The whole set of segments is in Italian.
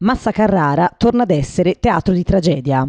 Massa Carrara torna ad essere teatro di tragedia.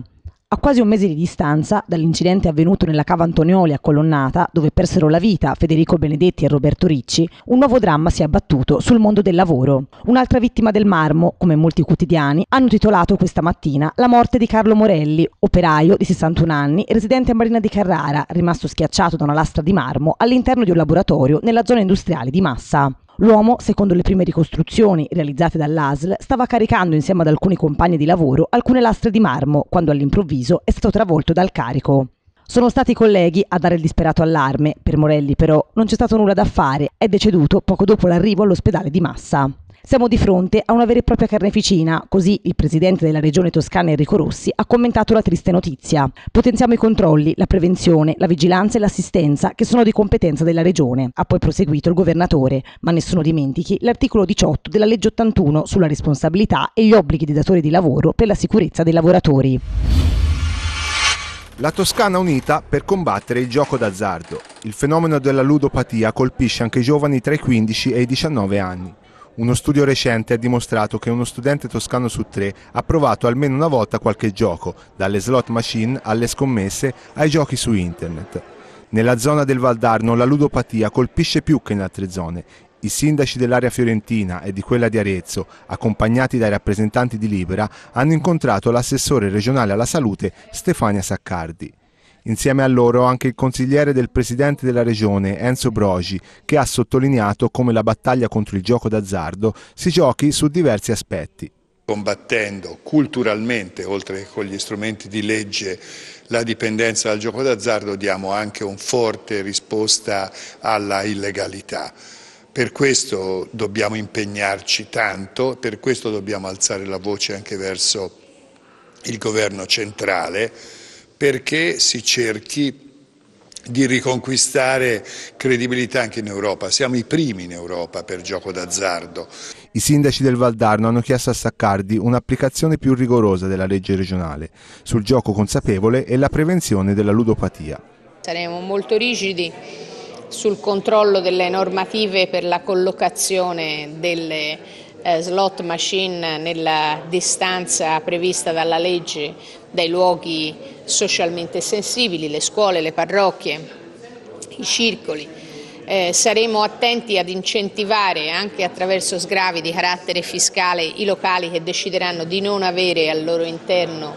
A quasi un mese di distanza dall'incidente avvenuto nella cava Antonioli a Colonnata, dove persero la vita Federico Benedetti e Roberto Ricci, un nuovo dramma si è abbattuto sul mondo del lavoro. Un'altra vittima del marmo, come molti quotidiani, hanno titolato questa mattina la morte di Carlo Morelli, operaio di 61 anni, residente a Marina di Carrara, rimasto schiacciato da una lastra di marmo all'interno di un laboratorio nella zona industriale di Massa. L'uomo, secondo le prime ricostruzioni realizzate dall'ASL, stava caricando insieme ad alcuni compagni di lavoro alcune lastre di marmo quando all'improvviso è stato travolto dal carico. Sono stati i colleghi a dare il disperato allarme, per Morelli però non c'è stato nulla da fare, è deceduto poco dopo l'arrivo all'ospedale di Massa. Siamo di fronte a una vera e propria carneficina, così il presidente della regione toscana Enrico Rossi ha commentato la triste notizia. Potenziamo i controlli, la prevenzione, la vigilanza e l'assistenza che sono di competenza della regione, ha poi proseguito il governatore, ma nessuno dimentichi l'articolo 18 della legge 81 sulla responsabilità e gli obblighi dei datori di lavoro per la sicurezza dei lavoratori. La Toscana unita per combattere il gioco d'azzardo. Il fenomeno della ludopatia colpisce anche i giovani tra i 15 e i 19 anni. Uno studio recente ha dimostrato che uno studente toscano su tre ha provato almeno una volta qualche gioco, dalle slot machine alle scommesse ai giochi su internet. Nella zona del Valdarno la ludopatia colpisce più che in altre zone. I sindaci dell'area fiorentina e di quella di Arezzo, accompagnati dai rappresentanti di Libera, hanno incontrato l'assessore regionale alla salute Stefania Saccardi. Insieme a loro anche il consigliere del presidente della regione, Enzo Brogi, che ha sottolineato come la battaglia contro il gioco d'azzardo si giochi su diversi aspetti combattendo culturalmente, oltre che con gli strumenti di legge, la dipendenza dal gioco d'azzardo, diamo anche un forte risposta alla illegalità. Per questo dobbiamo impegnarci tanto, per questo dobbiamo alzare la voce anche verso il governo centrale, perché si cerchi di riconquistare credibilità anche in Europa. Siamo i primi in Europa per gioco d'azzardo. I sindaci del Valdarno hanno chiesto a Saccardi un'applicazione più rigorosa della legge regionale sul gioco consapevole e la prevenzione della ludopatia. Saremo molto rigidi sul controllo delle normative per la collocazione delle eh, slot machine nella distanza prevista dalla legge dai luoghi socialmente sensibili, le scuole, le parrocchie, i circoli. Eh, saremo attenti ad incentivare anche attraverso sgravi di carattere fiscale i locali che decideranno di non avere al loro interno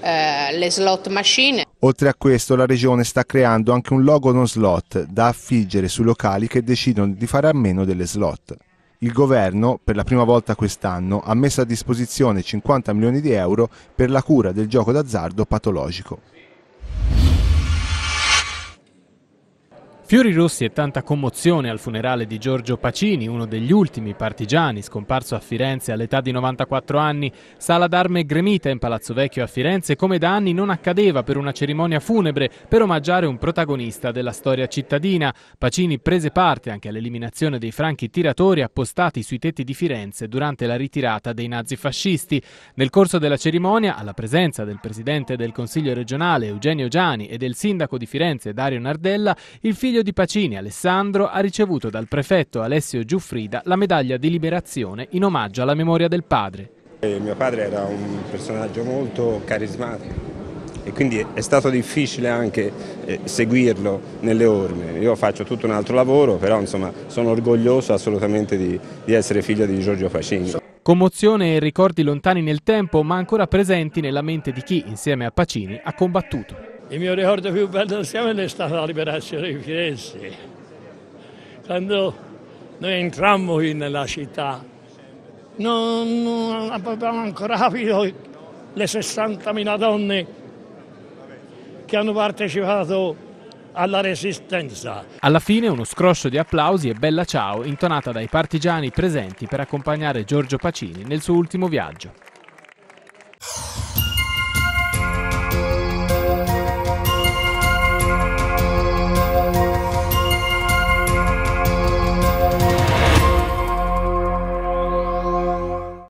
eh, le slot machine. Oltre a questo la Regione sta creando anche un logo non slot da affiggere su locali che decidono di fare a meno delle slot il governo, per la prima volta quest'anno, ha messo a disposizione 50 milioni di euro per la cura del gioco d'azzardo patologico. Fiori rossi e tanta commozione al funerale di Giorgio Pacini, uno degli ultimi partigiani scomparso a Firenze all'età di 94 anni. Sala d'arme gremita in Palazzo Vecchio a Firenze come da anni non accadeva per una cerimonia funebre per omaggiare un protagonista della storia cittadina. Pacini prese parte anche all'eliminazione dei franchi tiratori appostati sui tetti di Firenze durante la ritirata dei nazifascisti. Nel corso della cerimonia, alla presenza del presidente del Consiglio regionale Eugenio Giani e del sindaco di Firenze Dario Nardella, il figlio Giulio Di Pacini Alessandro ha ricevuto dal prefetto Alessio Giuffrida la medaglia di liberazione in omaggio alla memoria del padre. Eh, mio padre era un personaggio molto carismatico e quindi è stato difficile anche eh, seguirlo nelle orme. Io faccio tutto un altro lavoro, però insomma, sono orgoglioso assolutamente di, di essere figlio di Giorgio Pacini. Commozione e ricordi lontani nel tempo, ma ancora presenti nella mente di chi, insieme a Pacini, ha combattuto. Il mio ricordo più bello insieme è stata la liberazione di Firenze. Quando noi entrammo qui nella città, non, non abbiamo ancora capito le 60.000 donne che hanno partecipato alla resistenza. Alla fine uno scroscio di applausi e bella ciao intonata dai partigiani presenti per accompagnare Giorgio Pacini nel suo ultimo viaggio.